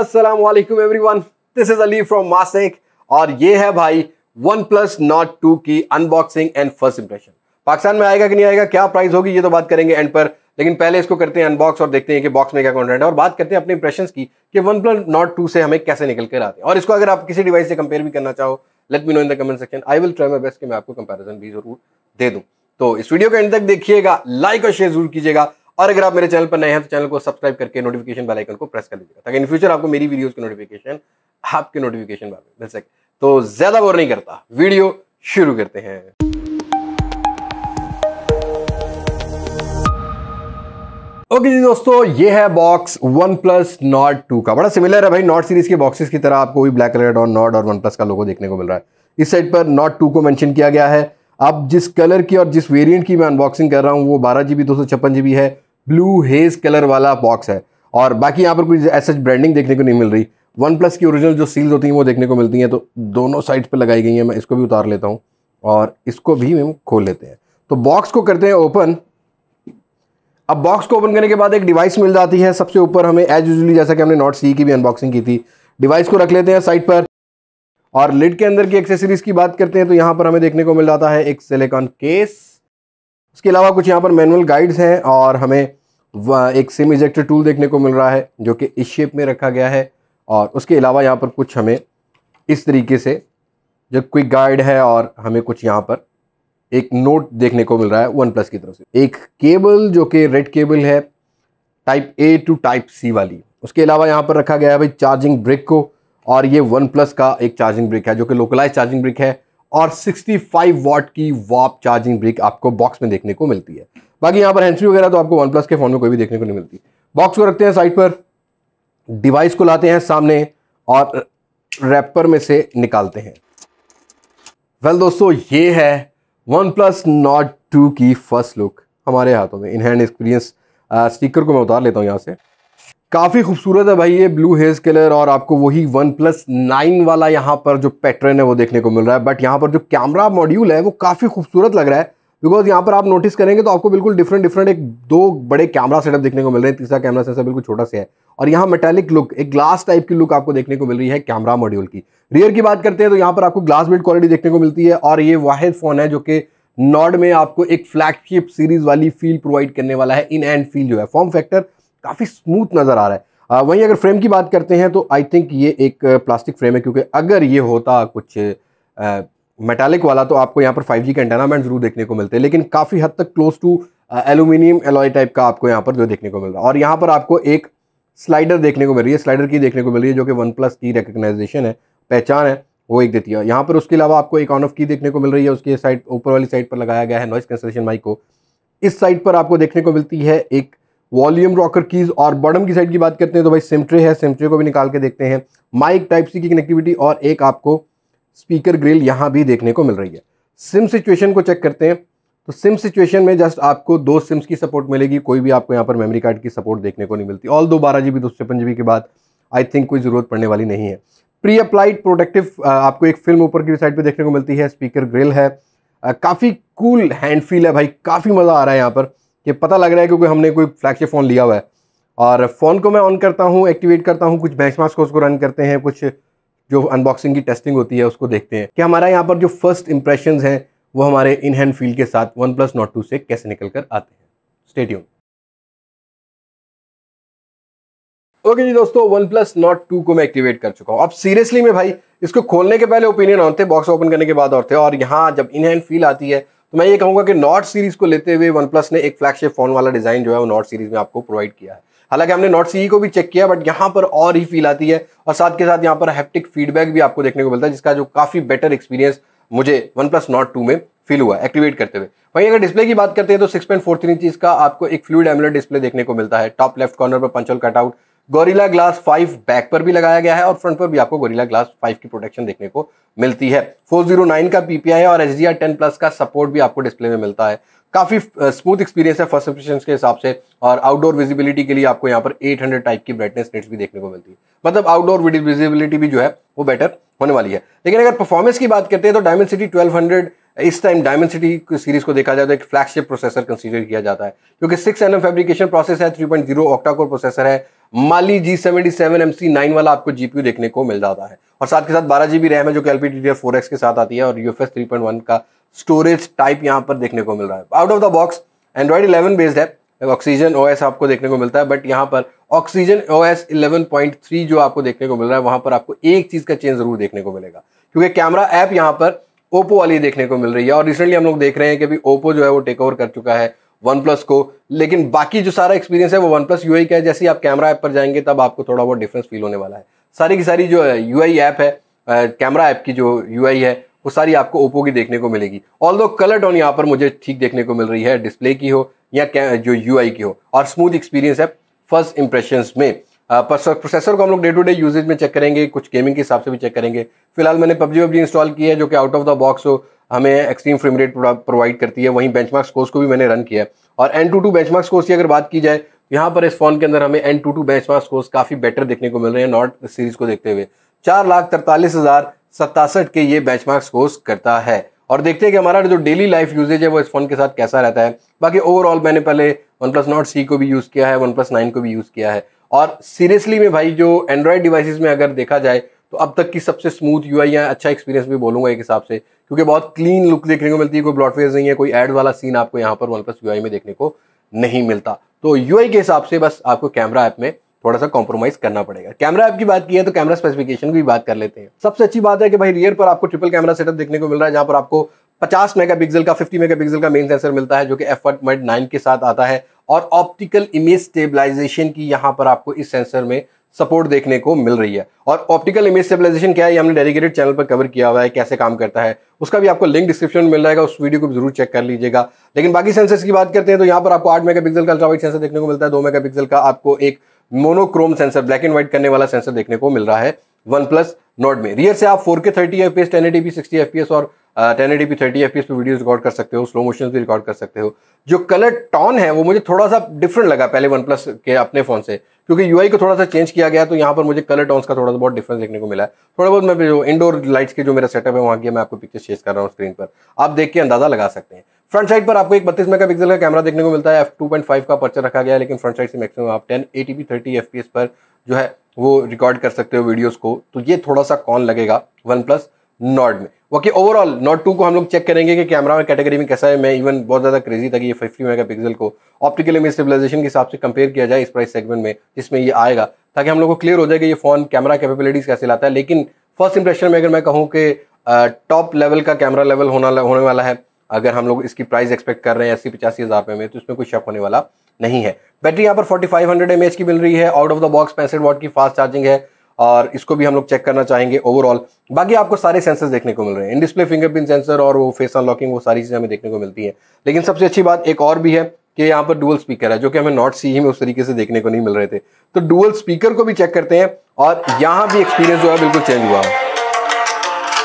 अस्सलाम वालेकुम everyone this is Ali from मासेक और ये है भाई वन प्लस नॉट टू की unboxing and first impression Pakistan में आएगा कि नहीं आएगा क्या प्राइस होगी ये तो बात करेंगे एंड पर लेकिन पहले इसको करते हैं अनबॉक्स और देखते हैं कि बॉक्स में क्या कॉन्टेंट है और बात करते हैं अपने इंप्रेशन की कि वन प्लस नॉट टू से हमें कैसे निकल कर आते हैं और इसको अगर आप किसी डिवाइस से कंपेयर भी करना चाहो let me know in the comment section I will try my best कि मैं आपको कंपेरिजन भी जरूर दे दूँ तो इस वीडियो को एंड तक देखिएगा लाइक और शेयर जरूर कीजिएगा और अगर आप मेरे चैनल पर नए हैं तो चैनल को सब्सक्राइब करके नोटिफिकेशन बेल आइकन को प्रेस कर लीजिएगा ताकि इन फ्यूचर आपको मेरी वीडियोस की नोटिफिकेशन आपके नोटिफिकेशन में मिल सके तो ज्यादा बोर नहीं करता वीडियो शुरू करते हैं ओके जी दोस्तों ये है box OnePlus Nord two का बड़ा सिमिलर है भाई नॉट सीरीज के बॉक्सेस की तरह आपको भी ब्लैक कलर और नॉट और वन प्लस का लोगो देखने को मिल रहा है इस साइड पर नॉट टू को मेंशन किया गया है अब जिस कलर की और जिस वेरिएंट की मैं अनबॉक्सिंग कर रहा हूँ वो बारह जी बी दो सौ छप्पन जी बी है ब्लू हेज कलर वाला बॉक्स है और बाकी यहाँ पर कुछ एच ब्रांडिंग देखने को नहीं मिल रही वन प्लस की ओरिजिनल जो सील्स होती हैं वो देखने को मिलती हैं तो दोनों साइड्स पर लगाई गई हैं मैं इसको भी उतार लेता हूँ और इसको भी हम खोल लेते हैं तो बॉक्स को करते हैं ओपन अब बॉक्स को ओपन करने के बाद एक डिवाइस मिल जाती है सबसे ऊपर हमें एज यूजली जैसा कि हमने नॉट सी की भी अनबॉक्सिंग की थी डिवाइस को रख लेते हैं साइड पर और लिड के अंदर की एक्सेसरीज की बात करते हैं तो यहाँ पर हमें देखने को मिल जाता है एक सिलिकॉन केस उसके अलावा कुछ यहाँ पर मैनुअल गाइड्स हैं और हमें एक सिम इजेक्टर टूल देखने को मिल रहा है जो कि इस शेप में रखा गया है और उसके अलावा यहाँ पर कुछ हमें इस तरीके से जो क्विक गाइड है और हमें कुछ यहाँ पर एक नोट देखने को मिल रहा है वन प्लस की तरफ से एक केबल जो कि के रेड केबल है type A to type C वाली उसके अलावा यहाँ पर रखा गया है भाई चार्जिंग ब्रिक को और ये वन प्लस का एक चार्जिंग ब्रिक है जो कि लोकलाइज चार्जिंग ब्रिक है और 65 फाइव वॉट की वॉप चार्जिंग ब्रिक आपको बॉक्स में देखने को मिलती है बाकी यहाँ पर हैंड्री वगैरह तो आपको वन प्लस के फ़ोन में कोई भी देखने को नहीं मिलती बॉक्स को रखते हैं साइड पर डिवाइस को लाते हैं सामने और रैपर में से निकालते हैं वेल well, दोस्तों ये है वन प्लस नॉट टू की फर्स्ट लुक हमारे हाथों में इन हैंड एक्सपीरियंस स्टिकर को मैं उतार लेता हूँ यहाँ से काफ़ी खूबसूरत है भाई ये ब्लू हेज कलर और आपको वही वन प्लस नाइन वाला यहाँ पर जो पैटर्न है वो देखने को मिल रहा है बट यहाँ पर जो कैमरा मॉड्यूल है वो काफ़ी खूबसूरत लग रहा है बिकॉज यहाँ पर आप नोटिस करेंगे तो आपको बिल्कुल डिफरेंट डिफरेंट एक दो बड़े कैमरा सेटअप देखने को मिल रहे हैं तीसरा कैमरा सेटअप बिल्कुल छोटा सा है और यहाँ मेटेलिक लुक एक ग्लास टाइप की लुक आपको देखने को मिल रही है कैमरा मॉड्यूल की रियर की बात करते हैं तो यहाँ पर आपको ग्लास बिल्ड क्वालिटी देखने को मिलती है और ये वाहिद फ़ोन है जो कि नॉड में आपको एक फ्लैगशिप सीरीज वाली फील प्रोवाइड करने वाला है इन एंड फील जो है फॉर्म फैक्टर काफ़ी स्मूथ नज़र आ रहा है आ, वहीं अगर फ्रेम की बात करते हैं तो आई थिंक ये एक प्लास्टिक फ्रेम है क्योंकि अगर ये होता कुछ मेटालिक वाला तो आपको यहाँ पर 5G जी एंटेनामेंट ज़रूर देखने को मिलते हैं लेकिन काफ़ी हद तक close to aluminium alloy type का आपको यहाँ पर जो देखने को मिल रहा है और यहाँ पर आपको एक स्लाइडर देखने को मिल रही है स्लाइडर की देखने को मिल रही है जो कि वन प्लस की रिकग्नाइजेशन है पहचान है वो एक देती है यहाँ पर उसके अलावा आपको एक ऑन ऑफ की देखने को मिल रही है उसके साइड ऊपर वाली साइड पर लगाया गया है नॉइस कैंसलेशन माइक को इस साइड पर आपको देखने को मिलती है एक वॉल्यूम रॉकर कीज़ और बॉडम की साइड की बात करते हैं तो भाई सिमट्रे है सिमट्रे को भी निकाल के देखते हैं माइक टाइप सी की कनेक्टिविटी और एक आपको स्पीकर ग्रिल यहाँ भी देखने को मिल रही है सिम सिचुएशन को चेक करते हैं तो सिम सिचुएशन में जस्ट आपको दो सिम्स की सपोर्ट मिलेगी कोई भी आपको यहाँ पर मेमोरी कार्ड की सपोर्ट देखने को नहीं मिलती ऑल दो बारह जी बी दो छप्पन के बाद आई थिंक कोई ज़रूरत पड़ने वाली नहीं है प्री अप्लाइड प्रोटेक्टिव आपको एक फिल्म ऊपर की साइड पे देखने को मिलती है स्पीकर ग्रिल है काफ़ी कूल हैंड फील है भाई काफ़ी मज़ा आ रहा है यहाँ पर ये पता लग रहा है क्योंकि हमने कोई फ्लैगशिप फ़ोन लिया हुआ है और फ़ोन को मैं ऑन करता हूँ एक्टिवेट करता हूँ कुछ बैच को उसको रन करते हैं कुछ जो अनबॉक्सिंग की टेस्टिंग होती है उसको देखते हैं कि हमारा यहाँ पर जो फर्स्ट इंप्रेशन हैं वो हमारे इन हैंड फील्ड के साथ वन प्लस नॉट टू से कैसे निकल कर आते हैं स्टेडियम ओके जी दोस्तों वन प्लस नॉट टू को मैं एक्टिवेट कर चुका हूँ अब सीरियसली में भाई इसको खोलने के पहले ओपिनियन और थे बॉक्स ओपन करने के बाद और थे और यहाँ जब इन हैंड फील आती है तो मैं ये कहूंगा कि नॉट सीरीज़ को लेते हुए वन प्लस ने एक फ्लैगशिप फ़ोन वाला डिज़ाइन जो है वो नॉट सीरीज़ में आपको प्रोवाइड किया है हालांकि हमने नॉट सी e को भी चेक किया बट यहाँ पर और ही फील आती है और साथ के साथ यहाँ पर हैप्टिक फीडबैक भी आपको देखने को मिलता है जिसका जो काफ़ी बेटर एक्सपीरियंस मुझे वन प्लस नॉट टू में फील हुआ एक्टिवेट करते हुए वहीं अगर डिस्प्ले की बात करते हैं तो six point four three inch का आपको एक फ्लूड एमलेट डिस्प्ले देखने को मिलता है टॉप लेफ्ट कॉर्नर पर punch hole cutout Gorilla glass five back पर भी लगाया गया है और फ्रंट पर भी आपको गोरिला ग्लास फाइव की प्रोटेक्शन देखने को मिलती है 409 का पीपीआई और H D R ten plus का सपोर्ट भी आपको डिस्प्ले में मिलता है काफ़ी स्मूथ एक्सपीरियंस है फर्स्ट इंप्रेशन के हिसाब से और आउटडोर विजिबिलिटी के लिए आपको यहाँ पर 800 टाइप की ब्राइटनेस नेट्स भी देखने को मिलती है मतलब आउटडोर विजिबिलिटी भी जो है वो बेटर होने वाली है लेकिन अगर परफॉर्मेंस की बात करते हैं तो डायमंड सिटी हंड्रेड इस टाइम डायमंड सिटी सीरीज को देखा जाए तो एक फ्लैगशिप प्रोसेसर कंसीडर किया जाता है क्योंकि six N M fabrication process है three point zero octacore processor है Mali G seventy seven M C nine वाला आपको जीपीयू देखने को मिल जाता है और साथ के साथ बारह जीबी रैम है जो L P T four X के साथ आती है और U S three point one का स्टोरेज टाइप यहाँ पर देखने को मिल रहा है out of the box Android eleven based है ऑक्सीजन ओ एस आपको देखने को मिलता है बट यहाँ पर Oxygen O S eleven point three जो आपको देखने को मिल रहा है वहां पर आपको एक चीज़ का चेंज जरूर देखने को मिलेगा क्योंकि कैमरा ऐप यहाँ पर ओप्पो वाली देखने को मिल रही है और रिसेंटली हम लोग देख रहे हैं कि अभी ओप्पो जो है वो टेक ओवर कर चुका है वन प्लस को लेकिन बाकी जो सारा एक्सपीरियंस है वो वन प्लस यू का है जैसे आप कैमरा ऐप पर जाएंगे तब आपको थोड़ा बहुत डिफरेंस फील होने वाला है सारी की सारी जो यू आई ऐप है कैमरा ऐप की जो यू है वो सारी आपको ओप्पो की देखने को मिलेगी ऑल दो कलर टोन यहाँ पर मुझे ठीक देखने को मिल रही है डिस्प्ले की हो या जो यू की हो और स्मूथ एक्सपीरियंस है फर्स्ट इंप्रेशन में प्रोसेसर को हम लोग डे टू डे यूजेज में चेक करेंगे कुछ गेमिंग के हिसाब से भी चेक करेंगे फिलहाल मैंने पबजी वबजी इंस्टॉल की है जो कि आउट ऑफ द बॉक्स हो हमें एक्सट्रीम फ्रेम रेट प्रोवाइड करती है वहीं बेंच मार्क्स स्कोर्स को भी मैंने रन किया है और AnTuTu marks scores की अगर बात की जाए यहाँ पर इस फोन के अंदर हमें AnTuTu benchmark scores काफ़ी बेटर देखने को मिल रहे हैं नॉट सीरीज को देखते हुए चार लाख तरतालीस हज़ार सत्तासठ के ये बेंच मार्क्स कोर्स करता है और देखते हैं कि हमारा जो डेली लाइफ यूजेज है वो इस फोन के साथ कैसा रहता है बाकी ओवरऑल मैंने पहले वन प्लस नॉट सी को भी यूज़ किया है वन प्लस नाइन को भी यूज़ किया है और सीरियसली में भाई जो एंड्रॉयड डिवाइसिस में अगर देखा जाए तो अब तक की सबसे स्मूथ यू आई या अच्छा एक्सपीरियंस भी बोलूंगा एक हिसाब से क्योंकि बहुत क्लीन लुक देखने को मिलती है कोई ब्लॉटवेज नहीं है कोई एड वाला सीन आपको यहाँ पर वन प्लस यू में देखने को नहीं मिलता तो यू के हिसाब से बस आपको कैमरा ऐप में थोड़ा सा कॉम्प्रोमाइज करना पड़ेगा कैमरा ऐप की बात की है तो कैमरा स्पेसिफिकेशन की बात कर लेते हैं सबसे अच्छी बात है कि भाई रियर पर आपको ट्रिपल कैमरा सेटअप देखने को मिल रहा है जहां पर आपको 50 मेगापिक्सल का 50 मेगापिक्सल का मेन सेंसर मिलता है जो कि एफ नाइन के साथ आता है और ऑप्टिकल इमेज स्टेबलाइजेशन की यहाँ पर आपको इस सेंसर में सपोर्ट देखने को मिल रही है और ऑप्टिकल इमेज स्टेबलाइजेशन क्या है ये हमने डेडिकेटेड चैनल पर कवर किया हुआ है कैसे काम करता है उसका भी आपको लिंक डिस्क्रिप्शन में मिल जाएगा उस वीडियो को जरूर चेक कर लीजिएगा लेकिन बाकी सेंसर्स की बात करते हैं तो यहाँ पर आपको आठ मेगा का अल्ट्रावाइट सेंसर देखने को मिलता है दो मेगा का आपको एक monochrome sensor black and white करने वाला सेंसर देखने को मिल रहा है वन प्लस नोट में रियर से आप four K thirty F P S ten eighty P sixty F P S और ten eighty P thirty F P पे वीडियो रिकॉर्ड कर सकते हो स्लो मोशन भी रिकॉर्ड कर सकते हो जो कलर टॉन है वो मुझे थोड़ा सा डिफरेंट लगा पहले वन प्लस के अपने फ़ोन से क्योंकि यू को थोड़ा सा चेंज किया गया तो यहाँ पर मुझे कलर टॉन्स का थोड़ा सा बहुत डिफरेंस देखने को मिला है थोड़ा बहुत मैं जो इंडोर लाइट्स के जो मेरा सेटअप है वहाँ की मैं आपको पिक्चर शेयर कर रहा हूँ स्क्रीन पर आप देख के अंदाज़ा लगा सकते हैं फ्रंट साइड पर आपको एक बत्तीस मेगा पिक्सल का कैमरा देखने को मिलता है एफ टू पॉइंट फाइव का पर्चर रखा गया है लेकिन फ्रंट साइड से मैक्सिमम आप ten eighty P thirty F P S पर जो है वो रिकॉर्ड कर सकते हो वीडियोज़ को तो ये थोड़ा सा कॉन लगेगा वन प्लस नॉट में ओके ओवरऑल नॉट टू को हम लोग चेक करेंगे कि कैमरा कैटेगरी में कैसा है मैं इवन बहुत ज़्यादा क्रेजी था कि ये 50 मेगापिक्सल को ऑप्टिकल इमेज स्टेबलाइजेशन के हिसाब से कंपेयर किया जाए इस प्राइस सेगमेंट में जिसमें ये आएगा ताकि हम लोग को क्लियर हो जाए कि ये फ़ोन कैमरा कैपेबिलिटीज़ कैसे लाता है लेकिन फर्स्ट इंप्रेशन में अगर मैं कहूँ कि टॉप लेवल का कैमरा लेवल होना होने वाला है अगर हम लोग इसकी प्राइस एक्सपेक्ट कर रहे हैं अस्सी पचासी हज़ार में तो इसमें कोई शक होने वाला नहीं है बैटरी यहाँ पर forty five hundred M H की मिल रही है आउट ऑफ द बॉक्स पैंसठ वॉट की फास्ट चार्जिंग है और इसको भी हम लोग चेक करना चाहेंगे ओवरऑल बाकी आपको सारे सेंसर्स देखने को मिल रहे हैं इन डिस्प्ले फिंगरप्रिंट सेंसर और वो फेस अनलॉकिंग वो सारी चीज़ें हमें देखने को मिलती हैं लेकिन सबसे अच्छी बात एक और भी है कि यहाँ पर डुअल स्पीकर है जो कि हमें नॉट सी ही में उस तरीके से देखने को नहीं मिल रहे थे तो डुअल स्पीकर को भी चेक करते हैं और यहाँ भी एक्सपीरियंस जो है बिल्कुल चेंज हुआ है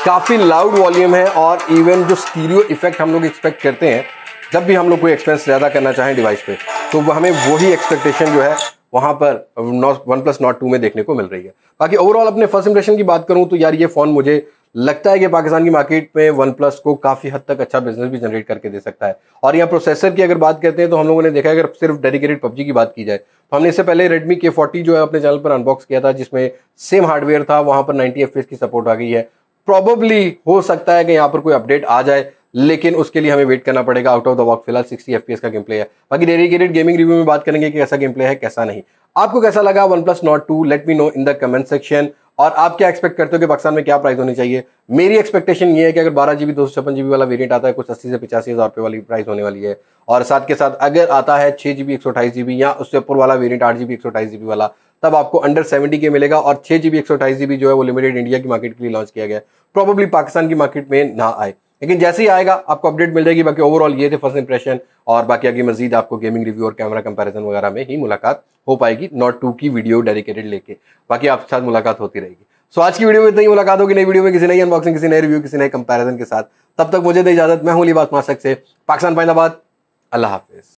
काफ़ी लाउड वॉल्यूम है और इवन जो स्टीरियो इफेक्ट हम लोग एक्सपेक्ट करते हैं जब भी हम लोग कोई एक्सपेंस ज़्यादा करना चाहें डिवाइस पे तो हमें वही एक्सपेक्टेशन जो है वहां पर वन प्लस नॉट टू में देखने को मिल रही है बाकी ओवरऑल अपने फर्स्ट इंप्रेशन की बात करूं तो यार ये फ़ोन मुझे लगता है कि पाकिस्तान की मार्केट में वन प्लस को काफ़ी हद तक अच्छा बिजनेस भी जनरेट करके दे सकता है और यहाँ प्रोसेसर की अगर बात करते हैं तो हम लोगों ने देखा है अगर सिर्फ डेडिकेटेड पबजी की बात की जाए तो हमने इससे पहले रेडमी के फोर्टी जो है अपने चैनल पर अनबॉक्स किया था जिसमें सेम हार्डवेयर था वहां पर नाइनटी एफ की सपोर्ट आ गई है प्रॉबली हो सकता है कि यहाँ पर कोई अपडेट आ जाए लेकिन उसके लिए हमें वेट करना पड़ेगा आउट ऑफ द वॉक फिलहाल सिक्सटी एफ का गेम प्ले है बाकी डेडिकेटेड गेमिंग रिव्यू में बात करेंगे कि कैसा गेम प्ले है कैसा नहीं आपको कैसा लगा OnePlus Nord two let me know in the comment section और आप क्या एक्सपेक्ट करते हो कि पाकिस्तान में क्या प्राइस होनी चाहिए मेरी एक्सपेक्टेशन ये है कि अगर बारह जीबी दो सौ छप्पन जीबी वाला वेरियंट आता है कुछ अस्सी से पचासी हज़ार रुपये वाली प्राइस होने वाली है और साथ के साथ अगर आता है छह जीबी एक सौ अठाईस जीबी या उससे ऊपर वाला वेरियंट आठ जीबी एक सौ अठाईस जीबी वाला तब आपको अंडर सेवेंटी के मिलेगा और छह जीबी एक सौ अठाईस जी जो है वो लिमिटेड इंडिया की मार्केट के लिए लॉन्च किया गया प्रॉबली प्रॉब्ली पाकिस्तान की मार्केट में ना आए लेकिन जैसे ही आएगा आपको अपडेट मिल जाएगी बाकी ओवरऑल ये थे फर्स्ट इंप्रेशन और बाकी आगे मजीद आपको गेमिंग रिव्यू और कैमरा कंपैरिजन वगैरह में ही मुलाकात हो पाएगी नॉट टू की वीडियो डेडिकेटेड लेके बाकी आपके साथ मुलाकात होती रहेगी सो so, आज की वीडियो में इतनी मुलाकात होगी नई वीडियो में किसी नई अनबॉक्सिंग किसी नए रिव्यू किसी नए कंपेरिजन के साथ तब तक मुझे दे इजाजत मैं हूँ लिबास माशक से पाकिस्तान फैदाबाद अल्लाह हाफिज